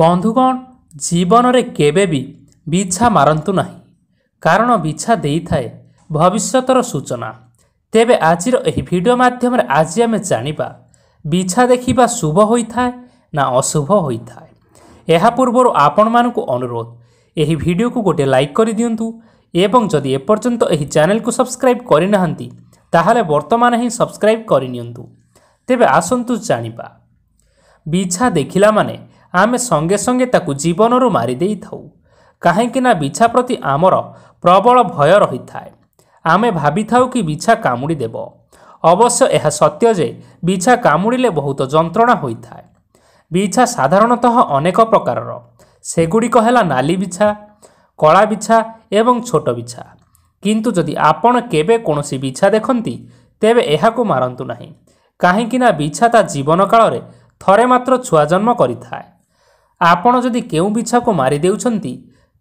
ବନ୍ଧୁଗଣ ଜୀବନରେ କେବେ ବି ବିଛା ମାରନ୍ତୁ ନାହିଁ କାରଣ ବିଛା ଦେଇଥାଏ ଭବିଷ୍ୟତର ସୂଚନା ତେବେ ଆଜିର ଏହି ଭିଡ଼ିଓ ମାଧ୍ୟମରେ ଆଜି ଆମେ ଜାଣିବା ବିଛା ଦେଖିବା ଶୁଭ ହୋଇଥାଏ ନା ଅଶୁଭ ହୋଇଥାଏ ଏହା ପୂର୍ବରୁ ଆପଣମାନଙ୍କୁ ଅନୁରୋଧ ଏହି ଭିଡ଼ିଓକୁ ଗୋଟିଏ ଲାଇକ୍ କରିଦିଅନ୍ତୁ ଏବଂ ଯଦି ଏପର୍ଯ୍ୟନ୍ତ ଏହି ଚ୍ୟାନେଲକୁ ସବସ୍କ୍ରାଇବ୍ କରିନାହାନ୍ତି ତାହେଲେ ବର୍ତ୍ତମାନ ହିଁ ସବସ୍କ୍ରାଇବ୍ କରିନିଅନ୍ତୁ ତେବେ ଆସନ୍ତୁ ଜାଣିବା ବିଛା ଦେଖିଲା ମାନେ ଆମେ ସଙ୍ଗେ ସଙ୍ଗେ ତାକୁ ଜୀବନରୁ ମାରିଦେଇଥାଉ କାହିଁକିନା ବିଛା ପ୍ରତି ଆମର ପ୍ରବଳ ଭୟ ରହିଥାଏ ଆମେ ଭାବିଥାଉ କି ବିଛା କାମୁଡ଼ି ଦେବ ଅବଶ୍ୟ ଏହା ସତ୍ୟ ଯେ ବିଛା କାମୁଡ଼ିଲେ ବହୁତ ଯନ୍ତ୍ରଣା ହୋଇଥାଏ ବିଛା ସାଧାରଣତଃ ଅନେକ ପ୍ରକାରର ସେଗୁଡ଼ିକ ହେଲା ନାଲି ବିଛା କଳା ବିଛା ଏବଂ ଛୋଟ ବିଛା କିନ୍ତୁ ଯଦି ଆପଣ କେବେ କୌଣସି ବିଛା ଦେଖନ୍ତି ତେବେ ଏହାକୁ ମାରନ୍ତୁ ନାହିଁ କାହିଁକିନା ବିଛା ତା ଜୀବନ କାଳରେ ଥରେ ମାତ୍ର ଛୁଆ ଜନ୍ମ କରିଥାଏ ଆପଣ ଯଦି କେଉଁ ବିଛାକୁ ମାରିଦେଉଛନ୍ତି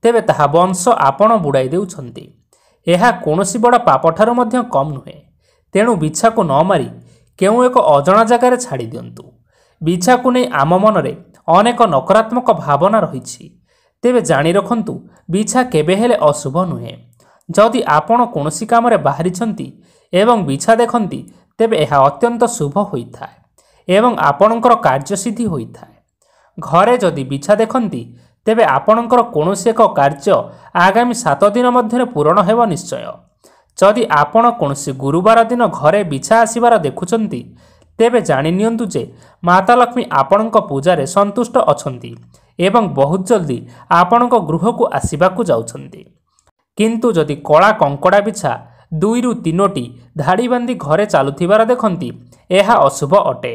ତେବେ ତାହା ବଂଶ ଆପଣ ବୁଡ଼ାଇ ଦେଉଛନ୍ତି ଏହା କୌଣସି ବଡ଼ ପାପଠାରୁ ମଧ୍ୟ କମ୍ ନୁହେଁ ତେଣୁ ବିଛାକୁ ନ ମାରି କେଉଁ ଏକ ଅଜଣା ଜାଗାରେ ଛାଡ଼ି ଦିଅନ୍ତୁ ବିଛାକୁ ନେଇ ଆମ ମନରେ ଅନେକ ନକାରାତ୍ମକ ଭାବନା ରହିଛି ତେବେ ଜାଣି ରଖନ୍ତୁ ବିଛା କେବେ ହେଲେ ଅଶୁଭ ନୁହେଁ ଯଦି ଆପଣ କୌଣସି କାମରେ ବାହାରିଛନ୍ତି ଏବଂ ବିଛା ଦେଖନ୍ତି ତେବେ ଏହା ଅତ୍ୟନ୍ତ ଶୁଭ ହୋଇଥାଏ ଏବଂ ଆପଣଙ୍କର କାର୍ଯ୍ୟସିଦ୍ଧି ହୋଇଥାଏ ଘରେ ଯଦି ବିଛା ଦେଖନ୍ତି ତେବେ ଆପଣଙ୍କର କୌଣସି ଏକ କାର୍ଯ୍ୟ ଆଗାମୀ ସାତ ଦିନ ମଧ୍ୟରେ ପୂରଣ ହେବ ନିଶ୍ଚୟ ଯଦି ଆପଣ କୌଣସି ଗୁରୁବାର ଦିନ ଘରେ ବିଛା ଆସିବାର ଦେଖୁଛନ୍ତି ତେବେ ଜାଣି ନିଅନ୍ତୁ ଯେ ମାତା ଲକ୍ଷ୍ମୀ ଆପଣଙ୍କ ପୂଜାରେ ସନ୍ତୁଷ୍ଟ ଅଛନ୍ତି ଏବଂ ବହୁତ ଜଲ୍ଦି ଆପଣଙ୍କ ଗୃହକୁ ଆସିବାକୁ ଯାଉଛନ୍ତି କିନ୍ତୁ ଯଦି କଳା କଙ୍କଡ଼ା ବିଛା ଦୁଇରୁ ତିନୋଟି ଧାଡ଼ି ବାନ୍ଧି ଘରେ ଚାଲୁଥିବାର ଦେଖନ୍ତି ଏହା ଅଶୁଭ ଅଟେ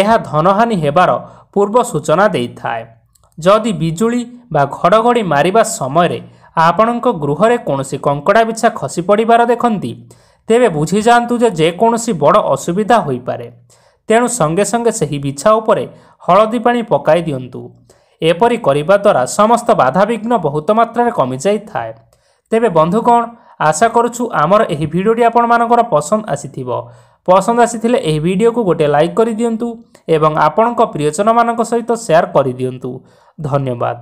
ଏହା ଧନହାନି ହେବାର ପୂର୍ବ ସୂଚନା ଦେଇଥାଏ ଯଦି ବିଜୁଳି ବା ଘଡ଼ଘଡ଼ି ମାରିବା ସମୟରେ ଆପଣଙ୍କ ଗୃହରେ କୌଣସି କଙ୍କଡ଼ା ବିଛା ଖସି ପଡ଼ିବାର ଦେଖନ୍ତି ତେବେ ବୁଝିଯାଆନ୍ତୁ ଯେକୌଣସି ବଡ଼ ଅସୁବିଧା ହୋଇପାରେ ତେଣୁ ସଙ୍ଗେ ସଙ୍ଗେ ସେହି ବିଛା ଉପରେ ହଳଦୀ ପାଣି ପକାଇ ଦିଅନ୍ତୁ ଏପରି କରିବା ଦ୍ୱାରା ସମସ୍ତ ବାଧାବିଘ୍ନ ବହୁତ ମାତ୍ରାରେ କମିଯାଇଥାଏ ତେବେ ବନ୍ଧୁ କ'ଣ ଆଶା କରୁଛୁ ଆମର ଏହି ଭିଡ଼ିଓଟି ଆପଣମାନଙ୍କର ପସନ୍ଦ ଆସିଥିବ ପସନ୍ଦ ଆସିଥିଲେ ଏହି ଭିଡ଼ିଓକୁ ଗୋଟିଏ ଲାଇକ୍ କରିଦିଅନ୍ତୁ ଏବଂ ଆପଣଙ୍କ ପ୍ରିୟଜନମାନଙ୍କ ସହିତ ସେୟାର କରିଦିଅନ୍ତୁ ଧନ୍ୟବାଦ